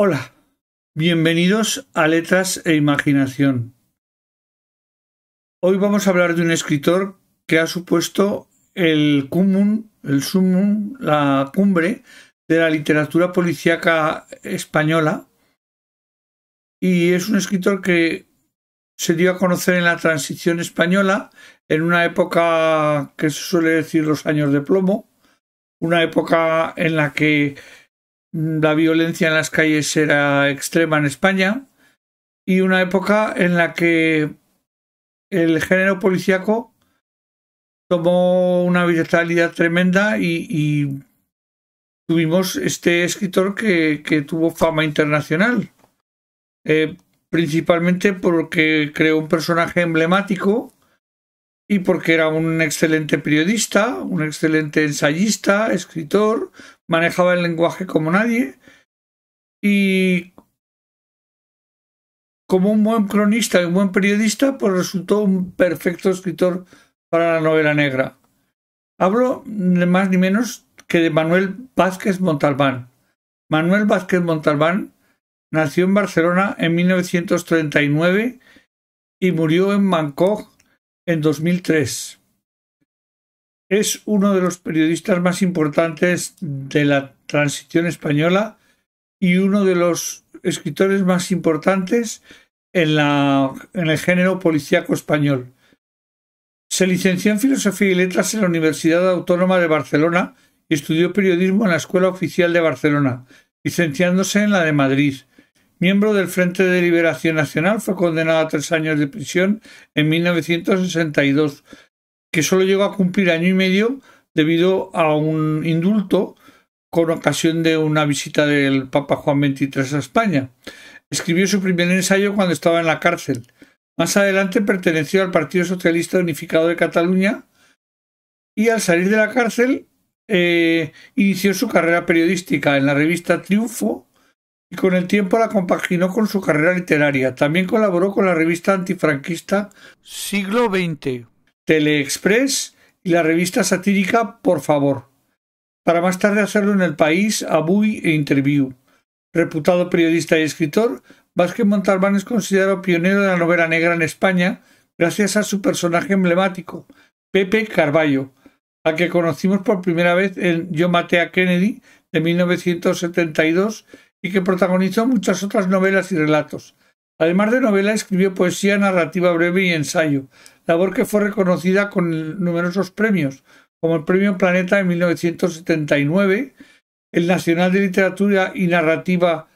Hola, bienvenidos a Letras e Imaginación. Hoy vamos a hablar de un escritor que ha supuesto el cumum, el sumum, la cumbre de la literatura policíaca española. Y es un escritor que se dio a conocer en la transición española, en una época que se suele decir los años de plomo, una época en la que la violencia en las calles era extrema en España y una época en la que el género policíaco tomó una vitalidad tremenda y, tuvimos este escritor que, tuvo fama internacional, eh, principalmente porque creó un personaje emblemático y porque era un excelente periodista, un excelente ensayista, escritor, manejaba el lenguaje como nadie y como un buen cronista y un buen periodista, pues resultó un perfecto escritor para la novela negra. Hablo de más ni menos que de Manuel Vázquez Montalbán. Manuel Vázquez Montalbán nació en Barcelona en 1939 y murió en Bangkok en 2003 es uno de los periodistas más importantes de la transición española y uno de los escritores más importantes en, el género policíaco español. Se licenció en Filosofía y Letras en la Universidad Autónoma de Barcelona y estudió periodismo en la Escuela Oficial de Barcelona, licenciándose en la de Madrid. Miembro del Frente de Liberación Nacional, fue condenado a tres años de prisión en 1962 que solo llegó a cumplir año y medio debido a un indulto con ocasión de una visita del Papa Juan XXIII a España. Escribió su primer ensayo cuando estaba en la cárcel. Más adelante perteneció al Partido Socialista Unificado de Cataluña y al salir de la cárcel eh, inició su carrera periodística en la revista Triunfo y con el tiempo la compaginó con su carrera literaria. También colaboró con la revista antifranquista Siglo XX. Teleexpress y la revista satírica Por favor, para más tarde hacerlo en El País, Abuy e Interview. Reputado periodista y escritor, Vázquez Montalbán es considerado pionero de la novela negra en España gracias a su personaje emblemático, Pepe Carballo, al que conocimos por primera vez en Yo maté a Kennedy de 1972 y que protagonizó muchas otras novelas y relatos. Además de novela, escribió poesía, narrativa breve y ensayo, labor que fue reconocida con numerosos premios, como el Premio Planeta en 1979, el Nacional de Literatura y Narrativa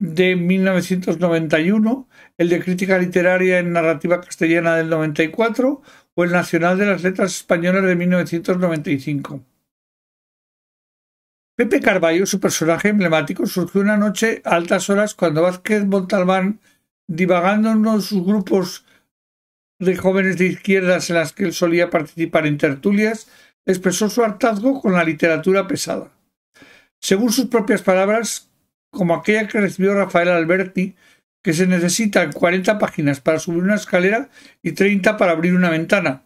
de 1991, el de Crítica Literaria en Narrativa Castellana del 94 o el Nacional de las Letras Españolas de 1995. Pepe Carballo, su personaje emblemático, surgió una noche a altas horas cuando Vázquez Montalbán, divagando en uno de sus grupos de jóvenes de izquierdas en las que él solía participar en tertulias, expresó su hartazgo con la literatura pesada. Según sus propias palabras, como aquella que recibió Rafael Alberti, que se necesitan 40 páginas para subir una escalera y 30 para abrir una ventana.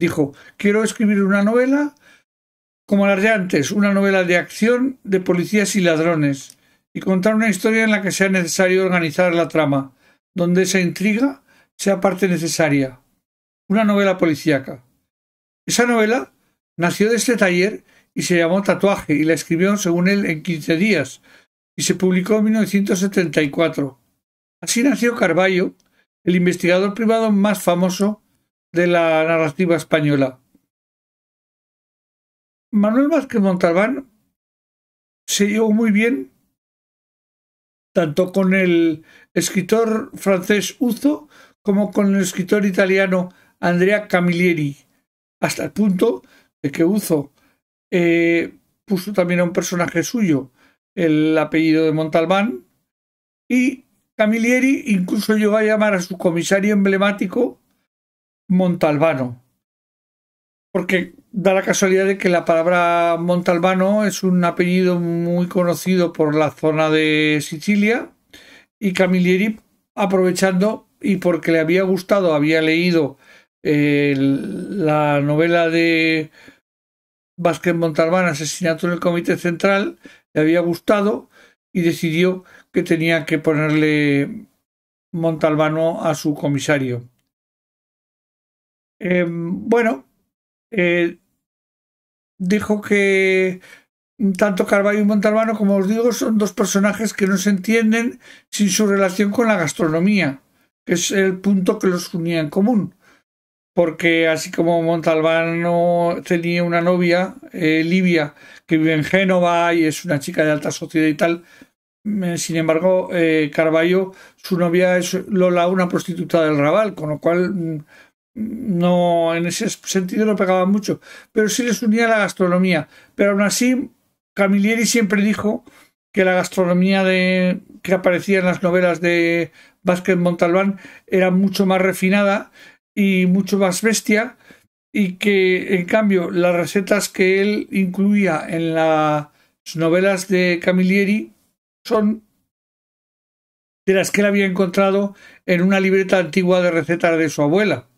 Dijo, quiero escribir una novela como las de antes, una novela de acción de policías y ladrones, y contar una historia en la que sea necesario organizar la trama, donde esa intriga sea parte necesaria, una novela policíaca. Esa novela nació de este taller y se llamó Tatuaje y la escribió, según él, en 15 días y se publicó en 1974. Así nació Carballo, el investigador privado más famoso de la narrativa española. Manuel Vázquez Montalbán se llevó muy bien tanto con el escritor francés Uzo como con el escritor italiano Andrea Camilleri, hasta el punto de que Uzo eh, puso también a un personaje suyo el apellido de Montalbán y Camilleri incluso llegó a llamar a su comisario emblemático Montalbano, porque da la casualidad de que la palabra Montalbano es un apellido muy conocido por la zona de Sicilia y Camilleri aprovechando y porque le había gustado, había leído eh, la novela de Vázquez Montalbán, Asesinato en el Comité Central, le había gustado y decidió que tenía que ponerle Montalbano a su comisario. Em, bueno, eh, dijo que tanto Carvalho y Montalbano, como os digo, son dos personajes que no se entienden sin su relación con la gastronomía que es el punto que los unía en común. Porque así como Montalbano tenía una novia, eh, Livia, que vive en Génova y es una chica de alta sociedad y tal, eh, sin embargo, eh, su novia es Lola, una prostituta del Raval, con lo cual mm, no en ese sentido no pegaban mucho, pero sí les unía la gastronomía. Pero aún así, Camilleri siempre dijo que la gastronomía de, que aparecía en las novelas de Vázquez Montalbán era mucho más refinada y mucho más bestia y que en cambio las recetas que él incluía en las novelas de Camilleri son de las que él había encontrado en una libreta antigua de recetas de su abuela.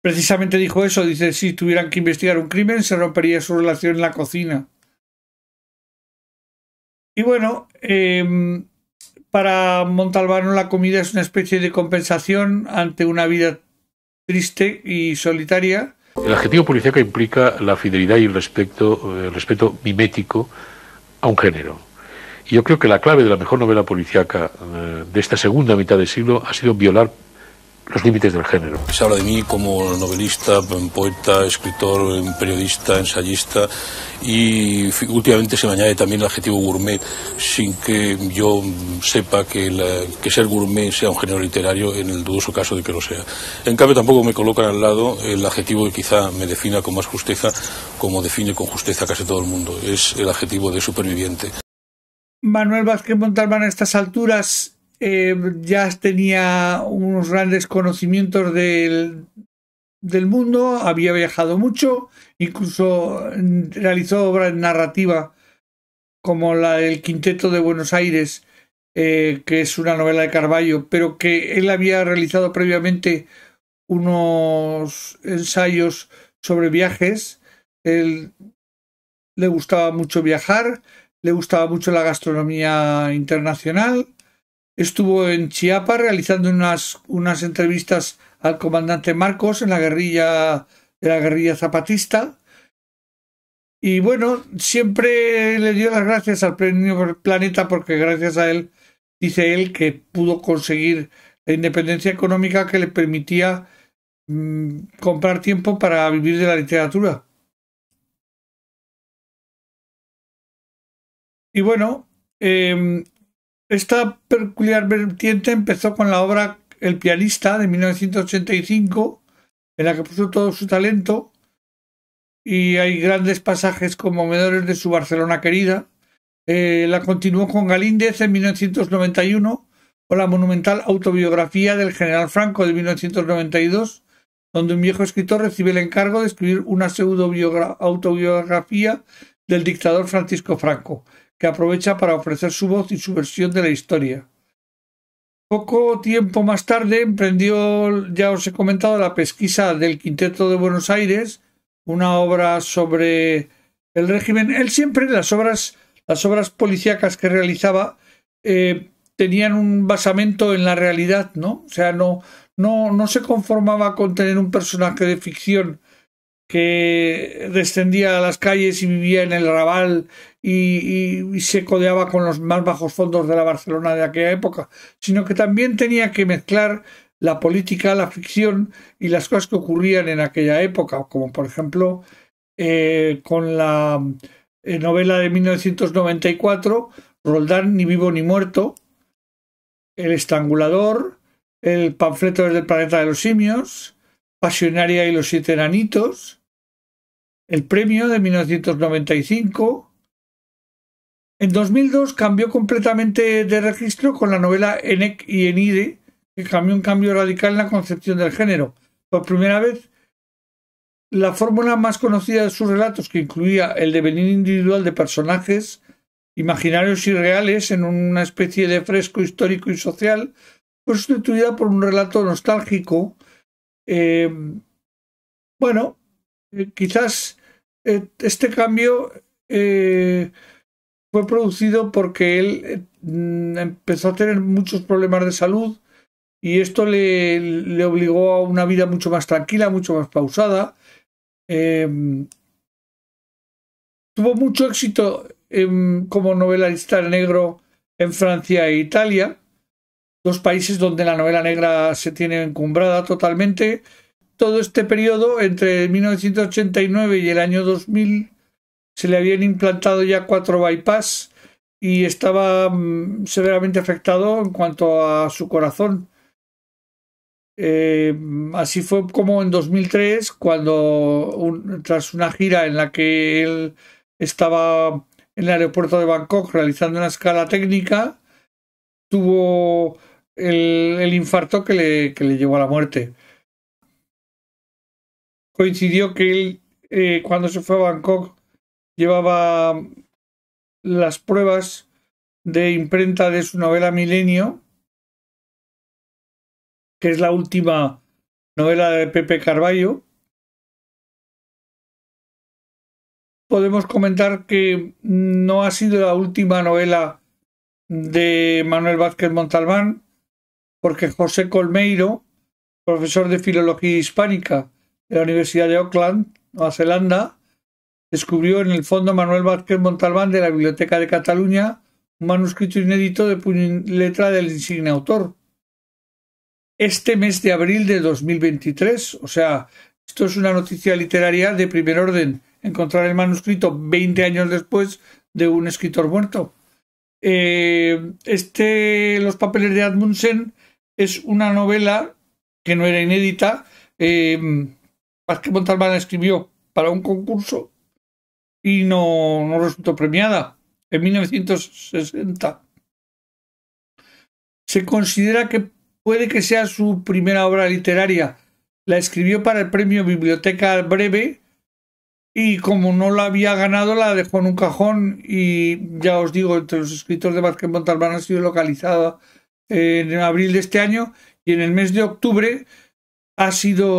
Precisamente dijo eso, dice, si tuvieran que investigar un crimen se rompería su relación en la cocina. Y bueno, em, para Montalbano la comida es una especie de compensación ante una vida triste y solitaria. El adjetivo policíaco implica la fidelidad y el respeto, eh, el respeto mimético a un género. Y yo creo que la clave de la mejor novela policíaca eh, de esta segunda mitad del siglo ha sido violar los límites del género. Se habla de mí como novelista, poeta, escritor, periodista, ensayista y últimamente se me añade también el adjetivo gourmet sin que yo sepa que, que ser gourmet sea un género literario en el dudoso caso de que lo sea. En cambio tampoco me colocan al lado el adjetivo que quizá me defina con más justeza como define con justeza casi todo el mundo. Es el adjetivo de superviviente. Manuel Vázquez Montalbán a estas alturas eh, ya tenía unos grandes conocimientos del, mundo, había viajado mucho, incluso realizó obras narrativa como la del Quinteto de Buenos Aires, eh, que es una novela de Carballo, pero que él había realizado previamente unos ensayos sobre viajes. Él le gustaba mucho viajar, le gustaba mucho la gastronomía internacional estuvo en Chiapas realizando unas, unas entrevistas al comandante Marcos en la guerrilla de la guerrilla zapatista. Y bueno, siempre le dio las gracias al Premio Planeta porque gracias a él, dice él, que pudo conseguir la independencia económica que le permitía mm, comprar tiempo para vivir de la literatura. Y bueno, em, esta peculiar vertiente empezó con la obra El pianista de 1985, en la que puso todo su talento, y hay grandes pasajes conmovedores de su Barcelona querida. Eh, la continuó con Galíndez en 1991 con la monumental autobiografía del general Franco de 1992, donde un viejo escritor recibe el encargo de escribir una pseudo autobiografía del dictador Francisco Franco que aprovecha para ofrecer su voz y su versión de la historia. Poco tiempo más tarde emprendió, ya os he comentado, la pesquisa del Quinteto de Buenos Aires, una obra sobre el régimen. Él siempre las obras, las obras policíacas que realizaba eh, tenían un basamento en la realidad, ¿no? O sea, no, no, no se conformaba con tener un personaje de ficción que descendía a las calles y vivía en el Raval y, se codeaba con los más bajos fondos de la Barcelona de aquella época, sino que también tenía que mezclar la política, la ficción y las cosas que ocurrían en aquella época, como por ejemplo eh, con la eh, novela de 1994, Roldán ni vivo ni muerto, El estrangulador, el panfleto desde el planeta de los simios, Pasionaria y los siete enanitos, el premio de 1995. En 2002 cambió completamente de registro con la novela Enec y Enide, que cambió un cambio radical en la concepción del género. Por primera vez, la fórmula más conocida de sus relatos, que incluía el devenir individual de personajes imaginarios y reales en una especie de fresco histórico y social, fue sustituida por un relato nostálgico eh, bueno, eh, quizás eh, este cambio fue producido porque él mm, empezó a tener muchos problemas de salud y esto le, le, obligó a una vida mucho más tranquila, mucho más pausada. tuvo mucho éxito como novelista negro en Francia e Italia dos países donde la novela negra se tiene encumbrada totalmente. Todo este periodo, entre 1989 y el año 2000, se le habían implantado ya cuatro bypass y estaba mm, severamente afectado en cuanto a su corazón. Eh, mm, así fue como en 2003, cuando tras una gira en la que él estaba en el aeropuerto de Bangkok realizando una escala técnica, tuvo el, infarto que le, que le, llevó a la muerte. Coincidió que él, eh, cuando se fue a Bangkok, llevaba las pruebas de imprenta de su novela Milenio, que es la última novela de Pepe Carballo. Podemos comentar que no ha sido la última novela de Manuel Vázquez Montalbán, porque José Colmeiro, profesor de Filología Hispánica de la Universidad de Auckland, Nueva Zelanda, descubrió en el fondo Manuel Vázquez Montalbán de la Biblioteca de Cataluña un manuscrito inédito de puño letra del insigne autor. Este mes de abril de 2023, o sea, esto es una noticia literaria de primer orden, encontrar el manuscrito 20 años después de un escritor muerto. Eh, este, los papeles de Admundsen es una novela que no era inédita. Eh, Vázquez Montalbán escribió para un concurso y no, no resultó premiada en 1960. Se considera que puede que sea su primera obra literaria. La escribió para el premio Biblioteca Breve y como no la había ganado la dejó en un cajón y ya os digo, entre los escritores de Vázquez Montalbán ha sido localizada en abril de este año y en el mes de octubre ha sido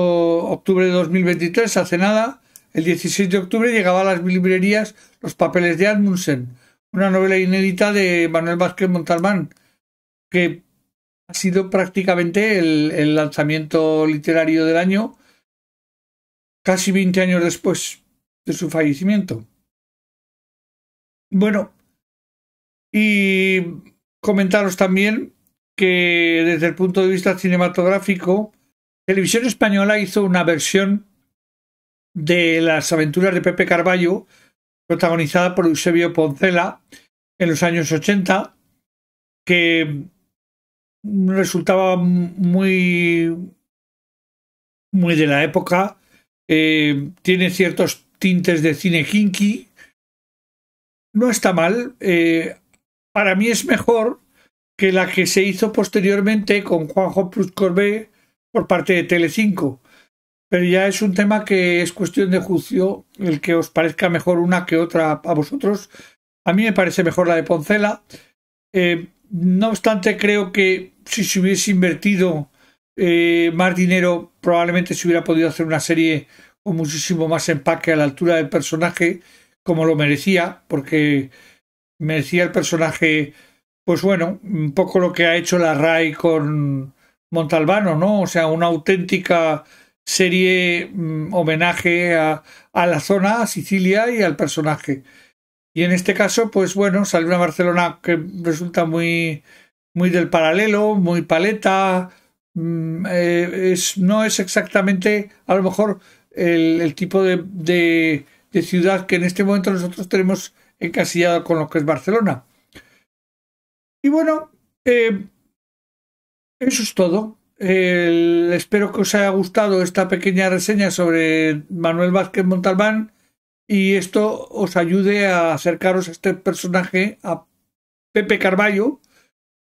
octubre de 2023, hace nada, el 16 de octubre llegaba a las librerías Los papeles de Admundsen, una novela inédita de Manuel Vázquez Montalbán, que ha sido prácticamente el, el lanzamiento literario del año, casi 20 años después de su fallecimiento. Bueno, y comentaros también que desde el punto de vista cinematográfico, Televisión Española hizo una versión de las aventuras de Pepe Carballo, protagonizada por Eusebio Poncela en los años 80, que resultaba muy, muy de la época, eh, tiene ciertos tintes de cine kinky, no está mal, eh, para mí es mejor que la que se hizo posteriormente con Juanjo Plus Corbé por parte de Telecinco. Pero ya es un tema que es cuestión de juicio, el que os parezca mejor una que otra a vosotros. A mí me parece mejor la de Poncela. Eh, no obstante, creo que si se hubiese invertido eh, más dinero, probablemente se hubiera podido hacer una serie con muchísimo más empaque a la altura del personaje, como lo merecía, porque merecía el personaje pues bueno, un poco lo que ha hecho la RAI con Montalbano, ¿no? O sea, una auténtica serie mm, homenaje a, la zona, a Sicilia y al personaje. Y en este caso, pues bueno, salió una Barcelona que resulta muy, muy del paralelo, muy paleta. Mm, eh, es, no es exactamente, a lo mejor, el, tipo de, de, de ciudad que en este momento nosotros tenemos encasillado con lo que es Barcelona. Y bueno, eh, eso es todo. espero que os haya gustado esta pequeña reseña sobre Manuel Vázquez Montalbán y esto os ayude a acercaros a este personaje, a Pepe Carballo.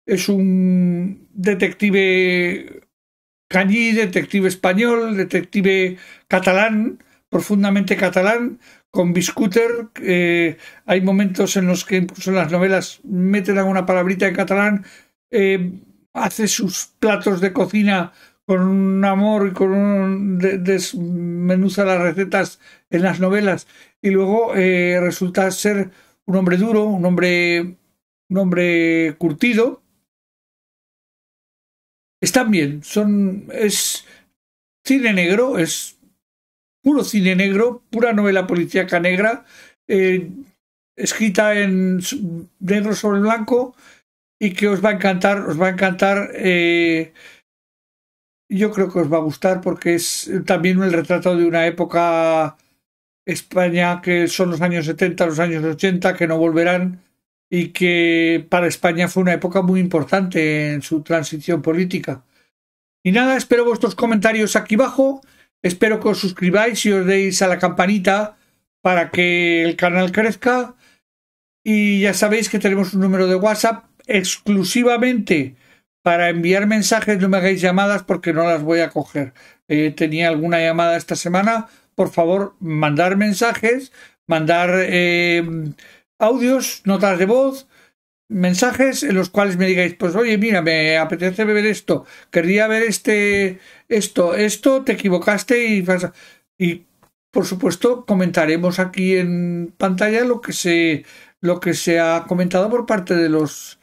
Es un detective cañí, detective español, detective catalán, profundamente catalán, con Biscuter eh, hay momentos en los que incluso en las novelas meten alguna palabrita en catalán, eh, hace sus platos de cocina con un amor y con un desmenuza las recetas en las novelas y luego eh, resulta ser un hombre duro, un hombre, un hombre curtido. Están bien, son es cine negro, es puro cine negro, pura novela policíaca negra, eh, escrita en negro sobre blanco y que os va a encantar, os va a encantar. Eh, yo creo que os va a gustar porque es también el retrato de una época España que son los años 70, los años 80, que no volverán y que para España fue una época muy importante en su transición política. Y nada, espero vuestros comentarios aquí abajo. Espero que os suscribáis y os deis a la campanita para que el canal crezca. Y ya sabéis que tenemos un número de WhatsApp exclusivamente para enviar mensajes. No me hagáis llamadas porque no las voy a coger. Eh, tenía alguna llamada esta semana. Por favor, mandar mensajes, mandar eh, audios, notas de voz mensajes en los cuales me digáis, pues oye, mira, me apetece beber esto, querría ver este, esto, esto, te equivocaste y Y por supuesto comentaremos aquí en pantalla lo que se, lo que se ha comentado por parte de los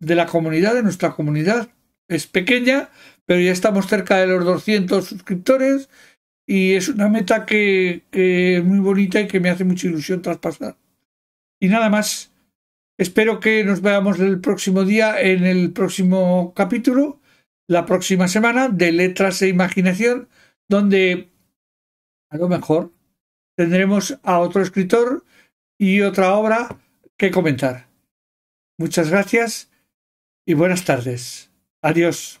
de la comunidad, de nuestra comunidad. Es pequeña, pero ya estamos cerca de los 200 suscriptores y es una meta que, que es muy bonita y que me hace mucha ilusión traspasar. Y nada más. Espero que nos veamos el próximo día en el próximo capítulo, la próxima semana de Letras e Imaginación, donde a lo mejor tendremos a otro escritor y otra obra que comentar. Muchas gracias y buenas tardes. Adiós.